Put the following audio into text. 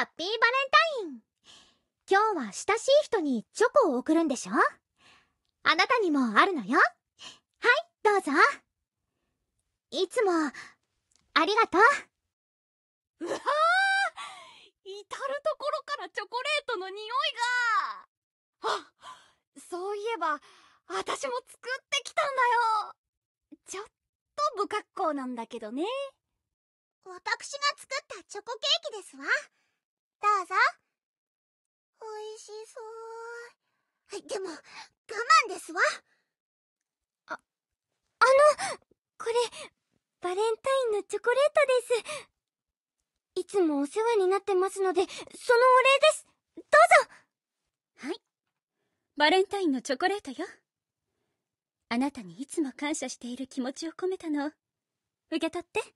ハッピーバレンタイン今日は親しい人にチョコを送るんでしょあなたにもあるのよ。はい、どうぞ。いつも、ありがとう。うわー至るところからチョコレートの匂いがあそういえば、私も作ってきたんだよちょっと不格好なんだけどね。私が作ったチョコケーキですわ。わおいしそう。でも、我慢ですわ。あ、あの、これ、バレンタインのチョコレートです。いつもお世話になってますので、そのお礼です。どうぞはい。バレンタインのチョコレートよ。あなたにいつも感謝している気持ちを込めたの受け取って。